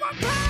my power.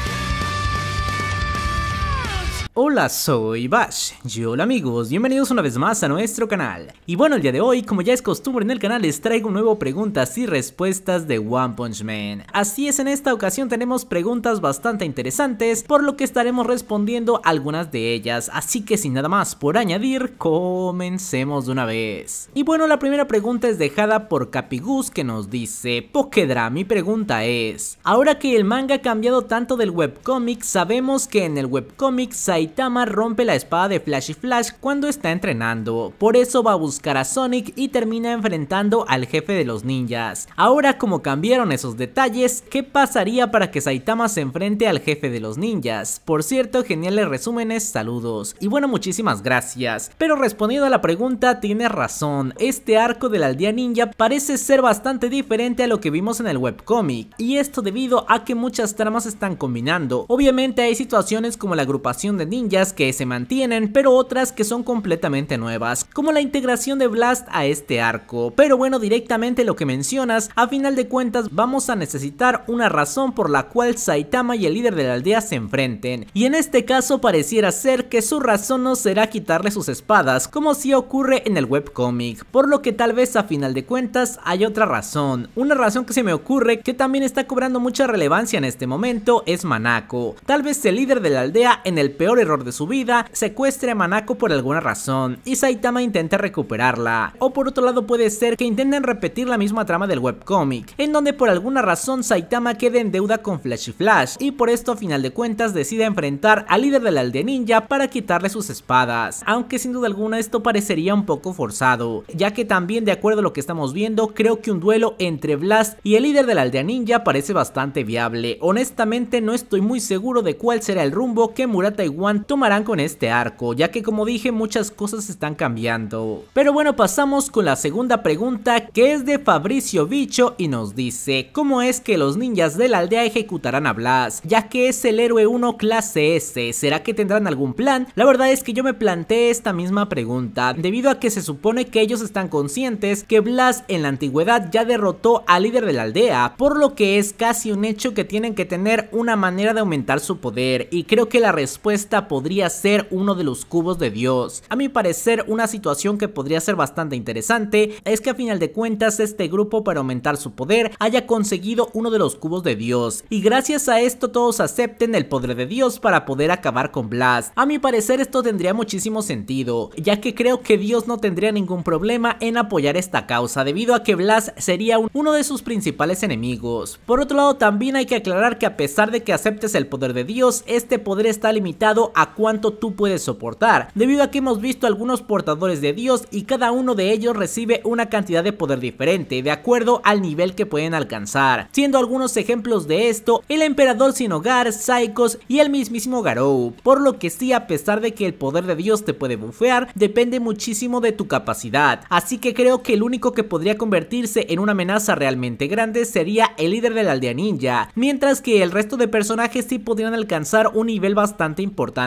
Hola, soy Bash. Y hola amigos, bienvenidos una vez más a nuestro canal. Y bueno, el día de hoy, como ya es costumbre en el canal, les traigo un nuevo preguntas y respuestas de One Punch Man. Así es, en esta ocasión tenemos preguntas bastante interesantes, por lo que estaremos respondiendo algunas de ellas. Así que sin nada más por añadir, comencemos de una vez. Y bueno, la primera pregunta es dejada por Capigus que nos dice, Pokedra, mi pregunta es, ahora que el manga ha cambiado tanto del webcomic, sabemos que en el webcomic Sai Saitama rompe la espada de Flash y Flash cuando está entrenando, por eso va a buscar a Sonic y termina enfrentando al jefe de los ninjas. Ahora como cambiaron esos detalles, ¿qué pasaría para que Saitama se enfrente al jefe de los ninjas? Por cierto, geniales resúmenes, saludos. Y bueno, muchísimas gracias. Pero respondiendo a la pregunta, tienes razón, este arco de la aldea ninja parece ser bastante diferente a lo que vimos en el webcomic, y esto debido a que muchas tramas están combinando. Obviamente hay situaciones como la agrupación de ninjas que se mantienen, pero otras que son completamente nuevas, como la integración de Blast a este arco. Pero bueno, directamente lo que mencionas, a final de cuentas vamos a necesitar una razón por la cual Saitama y el líder de la aldea se enfrenten, y en este caso pareciera ser que su razón no será quitarle sus espadas, como si ocurre en el webcomic, por lo que tal vez a final de cuentas hay otra razón. Una razón que se me ocurre que también está cobrando mucha relevancia en este momento es Manako, tal vez el líder de la aldea en el peor error de su vida, secuestre a Manako por alguna razón y Saitama intenta recuperarla. O por otro lado puede ser que intenten repetir la misma trama del webcomic, en donde por alguna razón Saitama quede en deuda con Flash y Flash y por esto a final de cuentas decide enfrentar al líder de la aldea ninja para quitarle sus espadas, aunque sin duda alguna esto parecería un poco forzado, ya que también de acuerdo a lo que estamos viendo creo que un duelo entre Blast y el líder de la aldea ninja parece bastante viable, honestamente no estoy muy seguro de cuál será el rumbo que Murata Iwan tomarán con este arco, ya que como dije muchas cosas están cambiando. Pero bueno, pasamos con la segunda pregunta que es de Fabricio Bicho y nos dice, ¿cómo es que los ninjas de la aldea ejecutarán a Blas? Ya que es el héroe 1 clase S, ¿será que tendrán algún plan? La verdad es que yo me planteé esta misma pregunta, debido a que se supone que ellos están conscientes que Blas en la antigüedad ya derrotó al líder de la aldea, por lo que es casi un hecho que tienen que tener una manera de aumentar su poder, y creo que la respuesta podría ser uno de los cubos de Dios. A mi parecer, una situación que podría ser bastante interesante es que a final de cuentas este grupo para aumentar su poder haya conseguido uno de los cubos de Dios y gracias a esto todos acepten el poder de Dios para poder acabar con Blast. A mi parecer esto tendría muchísimo sentido, ya que creo que Dios no tendría ningún problema en apoyar esta causa debido a que Blast sería uno de sus principales enemigos. Por otro lado también hay que aclarar que a pesar de que aceptes el poder de Dios, este poder está limitado a cuánto tú puedes soportar, debido a que hemos visto algunos portadores de dios y cada uno de ellos recibe una cantidad de poder diferente, de acuerdo al nivel que pueden alcanzar, siendo algunos ejemplos de esto el emperador sin hogar, Psychos y el mismísimo Garou, por lo que sí a pesar de que el poder de dios te puede bufear, depende muchísimo de tu capacidad, así que creo que el único que podría convertirse en una amenaza realmente grande sería el líder de la aldea ninja, mientras que el resto de personajes sí podrían alcanzar un nivel bastante importante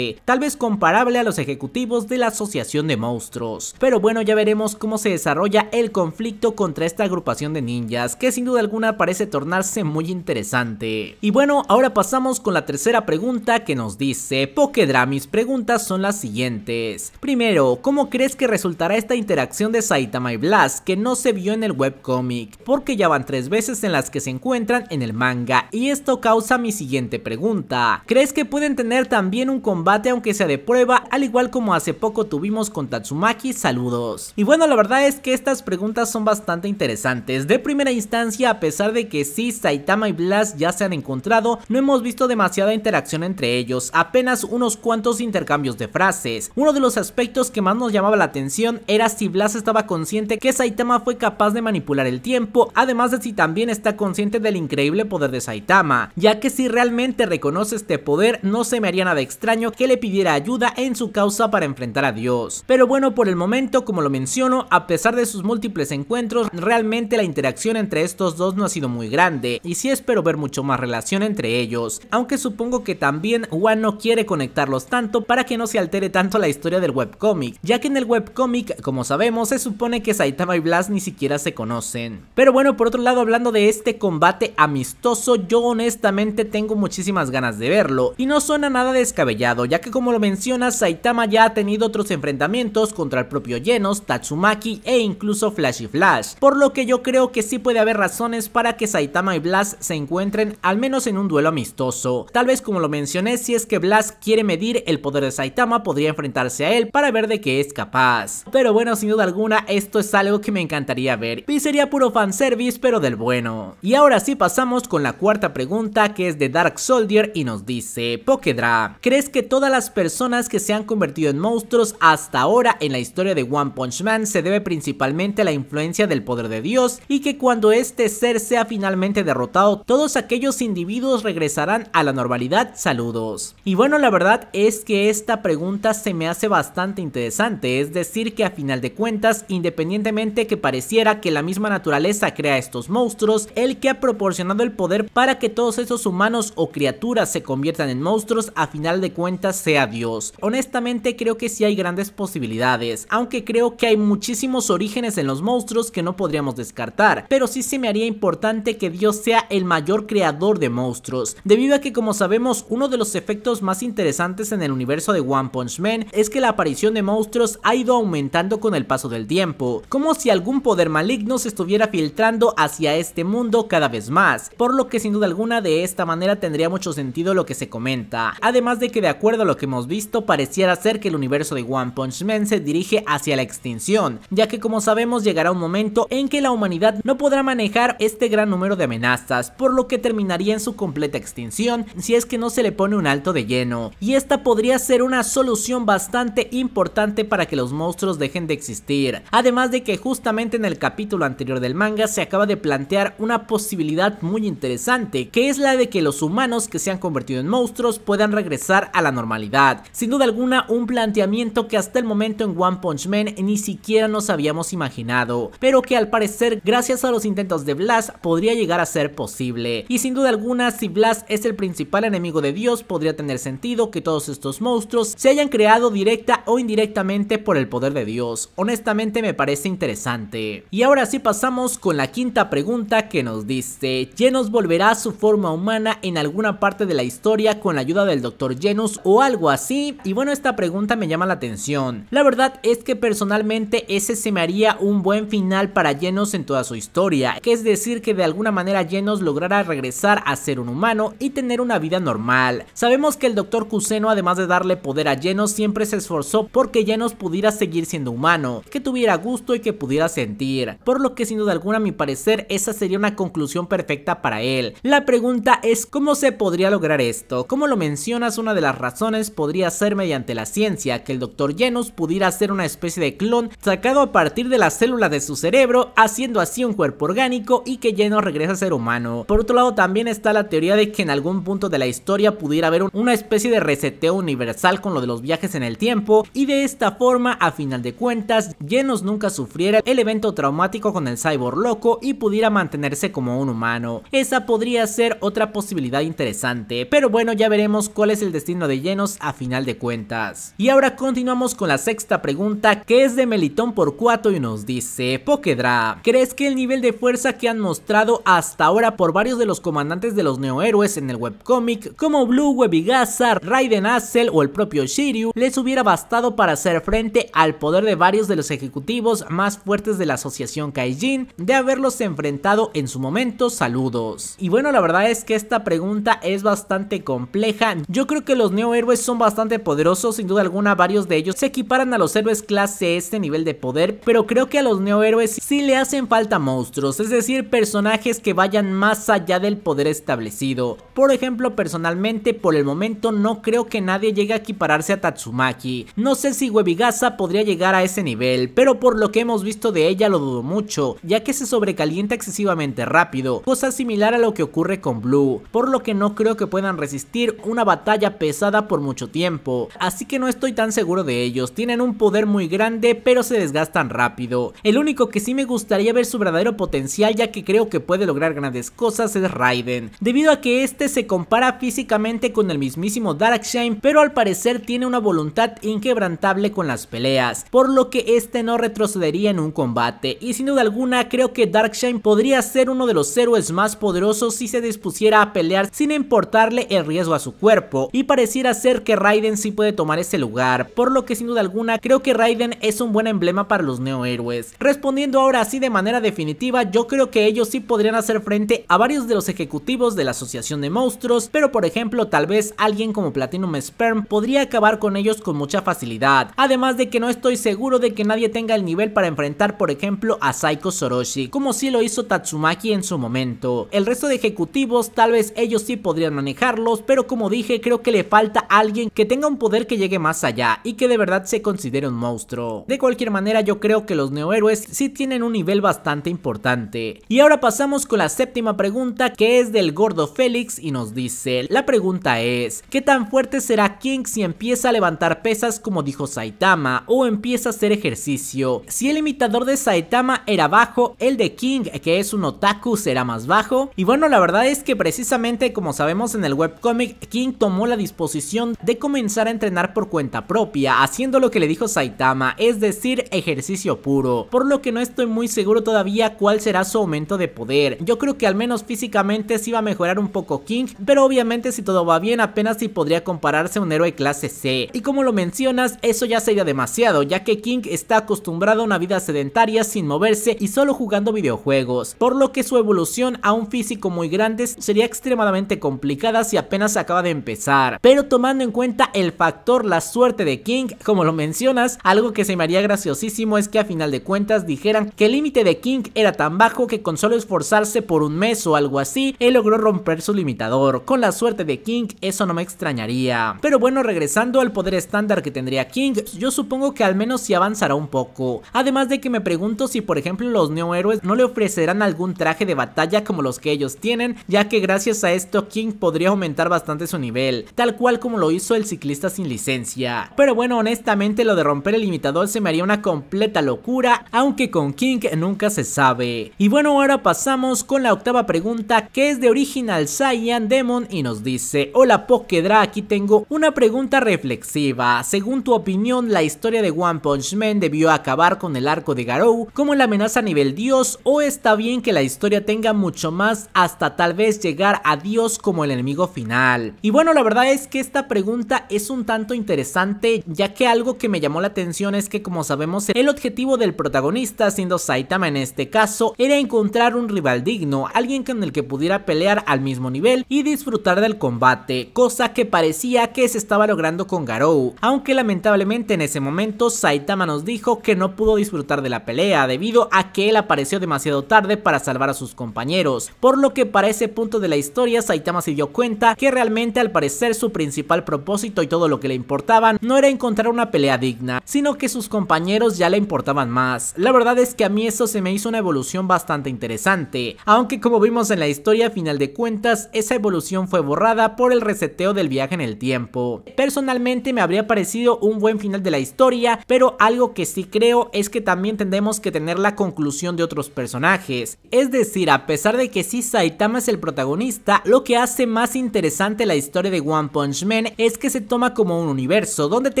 tal vez comparable a los ejecutivos de la Asociación de Monstruos. Pero bueno, ya veremos cómo se desarrolla el conflicto contra esta agrupación de ninjas, que sin duda alguna parece tornarse muy interesante. Y bueno, ahora pasamos con la tercera pregunta que nos dice Pokedra, mis preguntas son las siguientes. Primero, ¿cómo crees que resultará esta interacción de Saitama y Blast que no se vio en el webcomic? Porque ya van tres veces en las que se encuentran en el manga y esto causa mi siguiente pregunta. ¿Crees que pueden tener también un combate aunque sea de prueba, al igual como hace poco tuvimos con Tatsumaki, saludos. Y bueno, la verdad es que estas preguntas son bastante interesantes. De primera instancia, a pesar de que sí, Saitama y Blas ya se han encontrado, no hemos visto demasiada interacción entre ellos, apenas unos cuantos intercambios de frases. Uno de los aspectos que más nos llamaba la atención era si Blas estaba consciente que Saitama fue capaz de manipular el tiempo, además de si también está consciente del increíble poder de Saitama, ya que si realmente reconoce este poder no se me haría nada extraño que le pidiera ayuda en su causa para enfrentar a Dios. Pero bueno, por el momento, como lo menciono, a pesar de sus múltiples encuentros, realmente la interacción entre estos dos no ha sido muy grande, y sí espero ver mucho más relación entre ellos, aunque supongo que también Juan no quiere conectarlos tanto para que no se altere tanto la historia del webcómic, ya que en el webcómic, como sabemos, se supone que Saitama y Blast ni siquiera se conocen. Pero bueno, por otro lado, hablando de este combate amistoso, yo honestamente tengo muchísimas ganas de verlo, y no suena nada descabellado ya que como lo menciona, Saitama ya ha tenido otros enfrentamientos contra el propio Genos, Tatsumaki e incluso Flashy Flash, por lo que yo creo que sí puede haber razones para que Saitama y Blast se encuentren al menos en un duelo amistoso. Tal vez como lo mencioné, si es que Blast quiere medir el poder de Saitama, podría enfrentarse a él para ver de qué es capaz. Pero bueno, sin duda alguna, esto es algo que me encantaría ver, y sería puro fanservice, pero del bueno. Y ahora sí pasamos con la cuarta pregunta, que es de Dark Soldier y nos dice, Pokedra, ¿crees que todas las personas que se han convertido en monstruos hasta ahora en la historia de One Punch Man se debe principalmente a la influencia del poder de Dios y que cuando este ser sea finalmente derrotado, todos aquellos individuos regresarán a la normalidad. Saludos. Y bueno, la verdad es que esta pregunta se me hace bastante interesante, es decir que a final de cuentas, independientemente que pareciera que la misma naturaleza crea estos monstruos, el que ha proporcionado el poder para que todos esos humanos o criaturas se conviertan en monstruos a final de cuenta sea Dios. Honestamente creo que sí hay grandes posibilidades, aunque creo que hay muchísimos orígenes en los monstruos que no podríamos descartar, pero sí se me haría importante que Dios sea el mayor creador de monstruos, debido a que como sabemos uno de los efectos más interesantes en el universo de One Punch Man es que la aparición de monstruos ha ido aumentando con el paso del tiempo, como si algún poder maligno se estuviera filtrando hacia este mundo cada vez más, por lo que sin duda alguna de esta manera tendría mucho sentido lo que se comenta, además de que de acuerdo a lo que hemos visto, pareciera ser que el universo de One Punch Man se dirige hacia la extinción, ya que como sabemos llegará un momento en que la humanidad no podrá manejar este gran número de amenazas, por lo que terminaría en su completa extinción si es que no se le pone un alto de lleno, y esta podría ser una solución bastante importante para que los monstruos dejen de existir, además de que justamente en el capítulo anterior del manga se acaba de plantear una posibilidad muy interesante, que es la de que los humanos que se han convertido en monstruos puedan regresar a la normalidad. Sin duda alguna, un planteamiento que hasta el momento en One Punch Man ni siquiera nos habíamos imaginado, pero que al parecer, gracias a los intentos de Blast, podría llegar a ser posible. Y sin duda alguna, si Blast es el principal enemigo de Dios, podría tener sentido que todos estos monstruos se hayan creado directa o indirectamente por el poder de Dios. Honestamente me parece interesante. Y ahora sí pasamos con la quinta pregunta que nos dice, ¿Genos volverá a su forma humana en alguna parte de la historia con la ayuda del Dr. Genos o algo así? Y bueno, esta pregunta me llama la atención. La verdad es que personalmente ese se me haría un buen final para Genos en toda su historia, que es decir que de alguna manera Genos lograra regresar a ser un humano y tener una vida normal. Sabemos que el Dr. Cuseno además de darle poder a Genos siempre se esforzó porque Genos pudiera seguir siendo humano, que tuviera gusto y que pudiera sentir, por lo que sin duda alguna a mi parecer esa sería una conclusión perfecta para él. La pregunta es cómo se podría lograr esto, como lo mencionas una de las razones podría ser mediante la ciencia, que el Dr. Genus pudiera ser una especie de clon sacado a partir de las células de su cerebro, haciendo así un cuerpo orgánico y que Genus regresa a ser humano. Por otro lado también está la teoría de que en algún punto de la historia pudiera haber una especie de reseteo universal con lo de los viajes en el tiempo y de esta forma a final de cuentas Genus nunca sufriera el evento traumático con el cyborg loco y pudiera mantenerse como un humano. Esa podría ser otra posibilidad interesante, pero bueno ya veremos cuál es el destino de llenos a final de cuentas. Y ahora continuamos con la sexta pregunta que es de Melitón por 4 y nos dice, Pokedra, ¿crees que el nivel de fuerza que han mostrado hasta ahora por varios de los comandantes de los neohéroes en el webcomic como Blue, Webigazar, Raiden Hassel o el propio Shiryu les hubiera bastado para hacer frente al poder de varios de los ejecutivos más fuertes de la asociación Kaijin de haberlos enfrentado en su momento? Saludos. Y bueno, la verdad es que esta pregunta es bastante compleja. Yo creo que los los neohéroes son bastante poderosos, sin duda alguna varios de ellos se equiparan a los héroes clase este nivel de poder, pero creo que a los neohéroes sí le hacen falta monstruos, es decir, personajes que vayan más allá del poder establecido. Por ejemplo, personalmente, por el momento no creo que nadie llegue a equipararse a Tatsumaki. No sé si Webigasa podría llegar a ese nivel, pero por lo que hemos visto de ella lo dudo mucho, ya que se sobrecalienta excesivamente rápido, cosa similar a lo que ocurre con Blue, por lo que no creo que puedan resistir una batalla pesada por mucho tiempo, así que no estoy tan seguro de ellos, tienen un poder muy grande pero se desgastan rápido. El único que sí me gustaría ver su verdadero potencial ya que creo que puede lograr grandes cosas es Raiden, debido a que este se compara físicamente con el mismísimo Darkshine pero al parecer tiene una voluntad inquebrantable con las peleas, por lo que este no retrocedería en un combate y sin duda alguna creo que Darkshine podría ser uno de los héroes más poderosos si se dispusiera a pelear sin importarle el riesgo a su cuerpo y para Hacer ser que Raiden sí puede tomar ese lugar, por lo que sin duda alguna creo que Raiden es un buen emblema para los neohéroes. Respondiendo ahora así de manera definitiva, yo creo que ellos sí podrían hacer frente a varios de los ejecutivos de la Asociación de Monstruos, pero por ejemplo tal vez alguien como Platinum Sperm podría acabar con ellos con mucha facilidad, además de que no estoy seguro de que nadie tenga el nivel para enfrentar por ejemplo a Saiko Soroshi, como si lo hizo Tatsumaki en su momento. El resto de ejecutivos tal vez ellos sí podrían manejarlos, pero como dije creo que le falta alguien que tenga un poder que llegue más allá y que de verdad se considere un monstruo. De cualquier manera yo creo que los neohéroes sí tienen un nivel bastante importante. Y ahora pasamos con la séptima pregunta que es del gordo Félix y nos dice, la pregunta es, ¿qué tan fuerte será King si empieza a levantar pesas como dijo Saitama o empieza a hacer ejercicio? Si el imitador de Saitama era bajo, el de King que es un otaku será más bajo. Y bueno la verdad es que precisamente como sabemos en el webcomic King tomó la disposición Posición de comenzar a entrenar por cuenta propia, haciendo lo que le dijo Saitama, es decir, ejercicio puro, por lo que no estoy muy seguro todavía cuál será su aumento de poder. Yo creo que al menos físicamente sí va a mejorar un poco King, pero obviamente si todo va bien apenas si podría compararse a un héroe clase C. Y como lo mencionas, eso ya sería demasiado, ya que King está acostumbrado a una vida sedentaria sin moverse y solo jugando videojuegos, por lo que su evolución a un físico muy grande sería extremadamente complicada si apenas acaba de empezar pero tomando en cuenta el factor la suerte de King, como lo mencionas, algo que se me haría graciosísimo es que a final de cuentas dijeran que el límite de King era tan bajo que con solo esforzarse por un mes o algo así, él logró romper su limitador. Con la suerte de King, eso no me extrañaría. Pero bueno, regresando al poder estándar que tendría King, yo supongo que al menos sí avanzará un poco. Además de que me pregunto si por ejemplo los neohéroes no le ofrecerán algún traje de batalla como los que ellos tienen, ya que gracias a esto King podría aumentar bastante su nivel. Tal igual como lo hizo el ciclista sin licencia. Pero bueno, honestamente lo de romper el limitador se me haría una completa locura, aunque con King nunca se sabe. Y bueno, ahora pasamos con la octava pregunta que es de Original Saiyan Demon y nos dice, hola Pokedra, aquí tengo una pregunta reflexiva. Según tu opinión, la historia de One Punch Man debió acabar con el arco de Garou como la amenaza a nivel dios o está bien que la historia tenga mucho más hasta tal vez llegar a dios como el enemigo final. Y bueno, la verdad es que esta pregunta es un tanto interesante, ya que algo que me llamó la atención es que como sabemos el objetivo del protagonista, siendo Saitama en este caso, era encontrar un rival digno, alguien con el que pudiera pelear al mismo nivel y disfrutar del combate, cosa que parecía que se estaba logrando con Garou, aunque lamentablemente en ese momento Saitama nos dijo que no pudo disfrutar de la pelea debido a que él apareció demasiado tarde para salvar a sus compañeros, por lo que para ese punto de la historia Saitama se dio cuenta que realmente al parecer su principal propósito y todo lo que le importaban no era encontrar una pelea digna, sino que sus compañeros ya le importaban más. La verdad es que a mí eso se me hizo una evolución bastante interesante, aunque como vimos en la historia, final de cuentas, esa evolución fue borrada por el reseteo del viaje en el tiempo. Personalmente me habría parecido un buen final de la historia, pero algo que sí creo es que también tendremos que tener la conclusión de otros personajes. Es decir, a pesar de que sí Saitama es el protagonista, lo que hace más interesante la historia de One Punch es que se toma como un universo donde te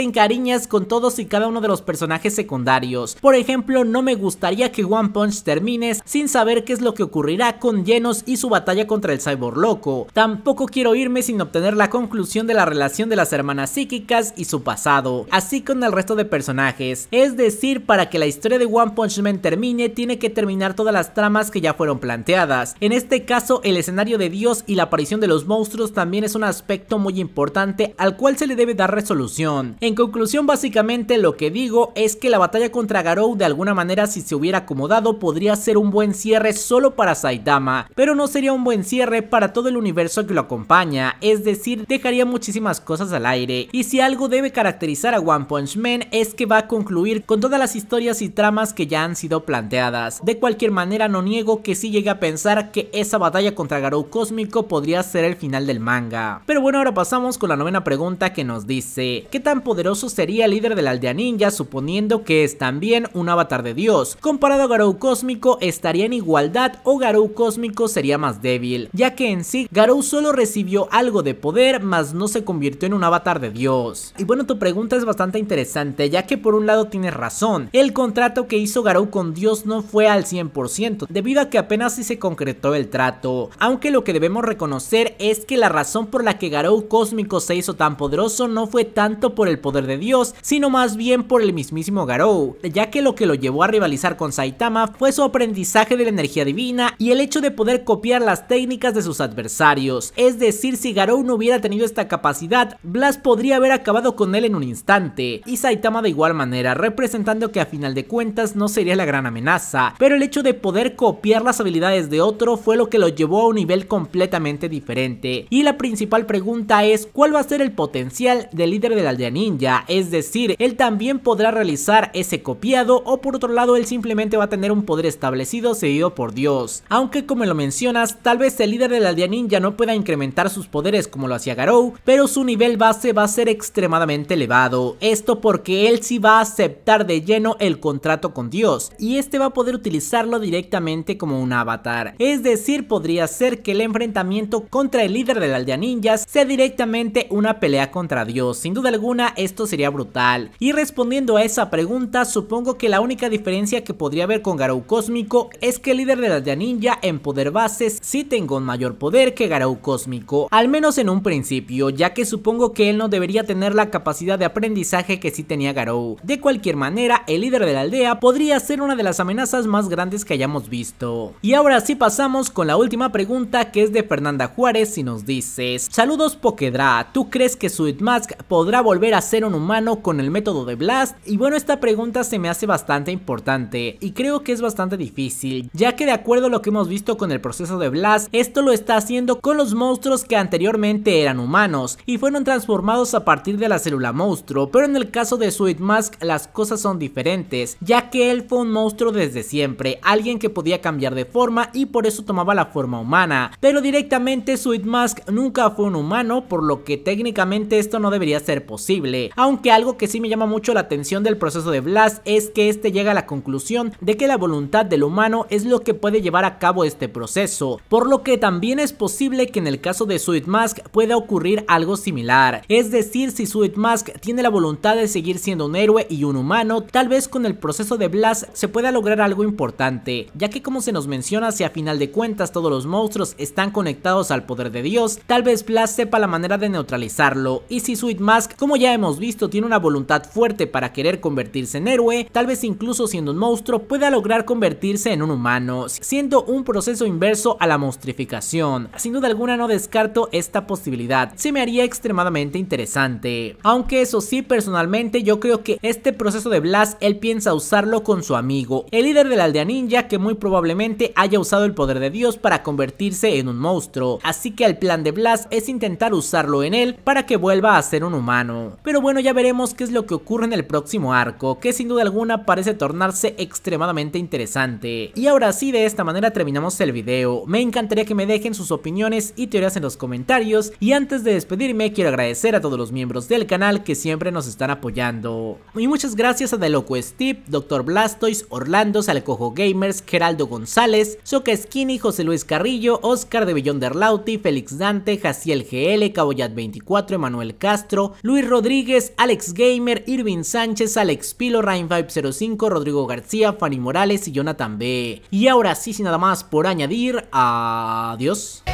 encariñas con todos y cada uno de los personajes secundarios. Por ejemplo, no me gustaría que One Punch termines sin saber qué es lo que ocurrirá con Genos y su batalla contra el cyborg loco. Tampoco quiero irme sin obtener la conclusión de la relación de las hermanas psíquicas y su pasado, así con el resto de personajes. Es decir, para que la historia de One Punch Man termine, tiene que terminar todas las tramas que ya fueron planteadas. En este caso, el escenario de Dios y la aparición de los monstruos también es un aspecto muy importante importante al cual se le debe dar resolución. En conclusión básicamente lo que digo es que la batalla contra Garou de alguna manera si se hubiera acomodado podría ser un buen cierre solo para Saitama, pero no sería un buen cierre para todo el universo que lo acompaña, es decir, dejaría muchísimas cosas al aire. Y si algo debe caracterizar a One Punch Man es que va a concluir con todas las historias y tramas que ya han sido planteadas. De cualquier manera no niego que sí llegue a pensar que esa batalla contra Garou Cósmico podría ser el final del manga. Pero bueno, ahora pasamos con la novena pregunta que nos dice, ¿qué tan poderoso sería el líder de la aldea ninja suponiendo que es también un avatar de dios? Comparado a Garou Cósmico estaría en igualdad o Garou Cósmico sería más débil, ya que en sí Garou solo recibió algo de poder mas no se convirtió en un avatar de dios. Y bueno tu pregunta es bastante interesante ya que por un lado tienes razón, el contrato que hizo Garou con dios no fue al 100% debido a que apenas si se concretó el trato, aunque lo que debemos reconocer es que la razón por la que Garou Cósmico cósmico se hizo tan poderoso no fue tanto por el poder de Dios, sino más bien por el mismísimo Garou, ya que lo que lo llevó a rivalizar con Saitama fue su aprendizaje de la energía divina y el hecho de poder copiar las técnicas de sus adversarios. Es decir, si Garou no hubiera tenido esta capacidad, Blast podría haber acabado con él en un instante, y Saitama de igual manera, representando que a final de cuentas no sería la gran amenaza, pero el hecho de poder copiar las habilidades de otro fue lo que lo llevó a un nivel completamente diferente. Y la principal pregunta es cuál va a ser el potencial del líder de la aldea ninja, es decir, él también podrá realizar ese copiado o por otro lado él simplemente va a tener un poder establecido seguido por Dios. Aunque como lo mencionas, tal vez el líder de la aldea ninja no pueda incrementar sus poderes como lo hacía Garou, pero su nivel base va a ser extremadamente elevado, esto porque él sí va a aceptar de lleno el contrato con Dios y este va a poder utilizarlo directamente como un avatar, es decir, podría ser que el enfrentamiento contra el líder de la aldea ninja sea directamente una pelea contra Dios? Sin duda alguna esto sería brutal. Y respondiendo a esa pregunta, supongo que la única diferencia que podría haber con Garou Cósmico es que el líder de la aldea Ninja en poder bases sí tenga un mayor poder que Garou Cósmico, al menos en un principio, ya que supongo que él no debería tener la capacidad de aprendizaje que sí tenía Garou. De cualquier manera, el líder de la aldea podría ser una de las amenazas más grandes que hayamos visto. Y ahora sí pasamos con la última pregunta que es de Fernanda Juárez y nos dices, saludos Pokedra ¿Tú crees que Mask podrá volver a ser un humano con el método de Blast? Y bueno, esta pregunta se me hace bastante importante y creo que es bastante difícil, ya que de acuerdo a lo que hemos visto con el proceso de Blast, esto lo está haciendo con los monstruos que anteriormente eran humanos y fueron transformados a partir de la célula monstruo, pero en el caso de Mask las cosas son diferentes, ya que él fue un monstruo desde siempre, alguien que podía cambiar de forma y por eso tomaba la forma humana, pero directamente Mask nunca fue un humano, por lo lo que técnicamente esto no debería ser posible. Aunque algo que sí me llama mucho la atención del proceso de Blast... es que este llega a la conclusión de que la voluntad del humano es lo que puede llevar a cabo este proceso, por lo que también es posible que en el caso de Sweet Mask pueda ocurrir algo similar. Es decir, si Sweet Mask tiene la voluntad de seguir siendo un héroe y un humano, tal vez con el proceso de Blast se pueda lograr algo importante, ya que como se nos menciona si a final de cuentas todos los monstruos están conectados al poder de Dios, tal vez Blast sepa la manera de de neutralizarlo. Y si Sweet Mask, como ya hemos visto, tiene una voluntad fuerte para querer convertirse en héroe, tal vez incluso siendo un monstruo pueda lograr convertirse en un humano, siendo un proceso inverso a la monstrificación. Sin duda alguna no descarto esta posibilidad, se me haría extremadamente interesante. Aunque eso sí, personalmente yo creo que este proceso de Blast él piensa usarlo con su amigo, el líder de la aldea ninja que muy probablemente haya usado el poder de Dios para convertirse en un monstruo. Así que el plan de Blast es intentar usar en él para que vuelva a ser un humano. Pero bueno, ya veremos qué es lo que ocurre en el próximo arco, que sin duda alguna parece tornarse extremadamente interesante. Y ahora sí, de esta manera terminamos el video. Me encantaría que me dejen sus opiniones y teorías en los comentarios. Y antes de despedirme, quiero agradecer a todos los miembros del canal que siempre nos están apoyando. Y muchas gracias a The Loco Steve, Dr. Blastoise, Orlando, Salcojo Gamers, Geraldo González, Soca Skinny, José Luis Carrillo, Oscar de Billón lauti Félix Dante, Jaciel GL, Cabo yad 24 Emanuel Castro, Luis Rodríguez, Alex Gamer, Irvin Sánchez, Alex Pilo, rain 05, Rodrigo García, Fanny Morales y Jonathan B. Y ahora sí, sin nada más por añadir, adiós.